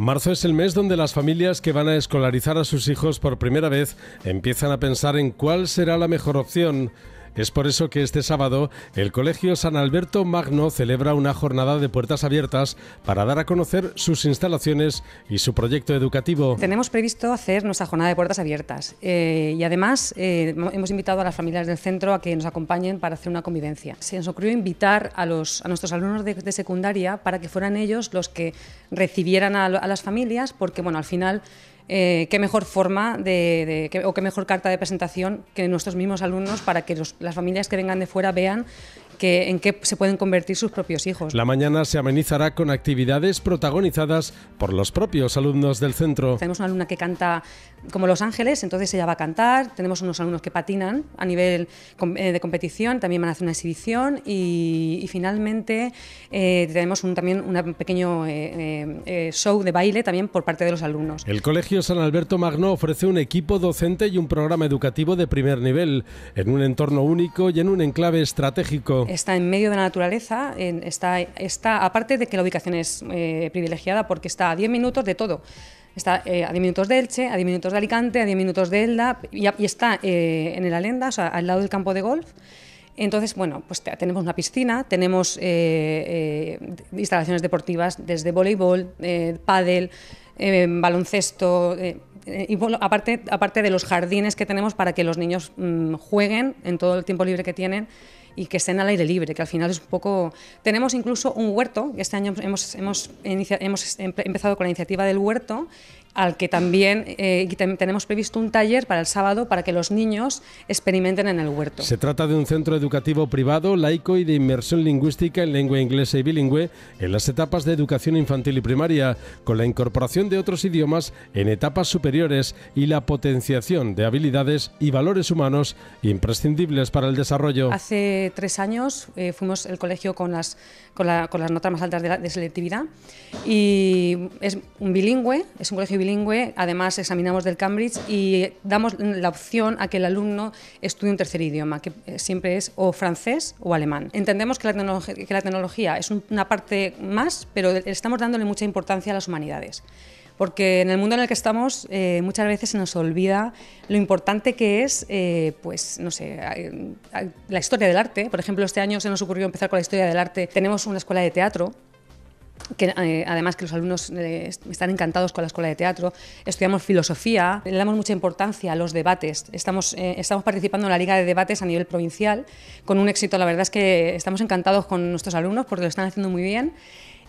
Marzo es el mes donde las familias que van a escolarizar a sus hijos por primera vez empiezan a pensar en cuál será la mejor opción. Es por eso que este sábado el Colegio San Alberto Magno celebra una jornada de puertas abiertas para dar a conocer sus instalaciones y su proyecto educativo. Tenemos previsto hacer nuestra jornada de puertas abiertas eh, y además eh, hemos invitado a las familias del centro a que nos acompañen para hacer una convivencia. Se nos ocurrió invitar a, los, nuestros alumnos de, secundaria para que fueran ellos los que recibieran a, a las familias porque bueno, al final eh, qué mejor forma de, o qué mejor carta de presentación que nuestros mismos alumnos para que las familias que vengan de fuera vean en qué se pueden convertir sus propios hijos. La mañana se amenizará con actividades protagonizadas por los propios alumnos del centro. Tenemos una alumna que canta como Los Ángeles, entonces ella va a cantar, tenemos unos alumnos que patinan a nivel eh, de competición, también van a hacer una exhibición y, finalmente eh, tenemos también un pequeño eh, show de baile también por parte de los alumnos. El Colegio San Alberto Magno ofrece un equipo docente y un programa educativo de primer nivel, en un entorno único y en un enclave estratégico. Está en medio de la naturaleza, está, está, aparte de que la ubicación es eh, privilegiada porque está a 10 minutos de todo. Está eh, a 10 minutos de Elche, a 10 minutos de Alicante, a 10 minutos de Elda y, está eh, en el Alenda, o sea, al lado del campo de golf. Entonces, bueno, pues tenemos una piscina, tenemos instalaciones deportivas desde voleibol, pádel, baloncesto, eh, y aparte, aparte de los jardines que tenemos para que los niños mm, jueguen en todo el tiempo libre que tienen y que estén al aire libre, que al final es un poco... Tenemos incluso un huerto, este año hemos, hemos empezado con la iniciativa del huerto al que también eh, tenemos previsto un taller para el sábado para que los niños experimenten en el huerto. Se trata de un centro educativo privado, laico y de inmersión lingüística en lengua inglesa y bilingüe en las etapas de educación infantil y primaria, con la incorporación de otros idiomas en etapas superiores y la potenciación de habilidades y valores humanos imprescindibles para el desarrollo. Hace tres años eh, fuimos el colegio con las, con, las notas más altas de, de selectividad y es un bilingüe, es un colegio bilingüe, además examinamos del Cambridge y damos la opción a que el alumno estudie un tercer idioma, que eh, siempre es o francés o alemán. Entendemos que la, tecnología es una parte más, pero estamos dándole mucha importancia a las humanidades porque en el mundo en el que estamos eh, muchas veces se nos olvida lo importante que es, eh, pues, no sé, la historia del arte. Por ejemplo, este año se nos ocurrió empezar con la historia del arte. Tenemos una escuela de teatro que eh, además que los alumnos eh, están encantados con la escuela de teatro, estudiamos filosofía, le damos mucha importancia a los debates, estamos, eh, estamos participando en la Liga de Debates a nivel provincial con un éxito, la verdad es que estamos encantados con nuestros alumnos porque lo están haciendo muy bien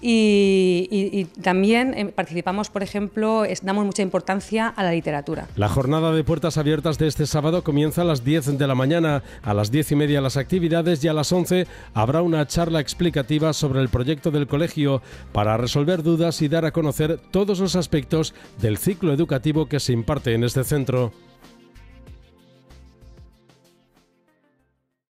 y, también em, participamos, por ejemplo, damos mucha importancia a la literatura. La jornada de puertas abiertas de este sábado comienza a las 10 de la mañana, a las 10 y media las actividades y a las 11 habrá una charla explicativa sobre el proyecto del colegio para resolver dudas y dar a conocer todos los aspectos del ciclo educativo que se imparte en este centro.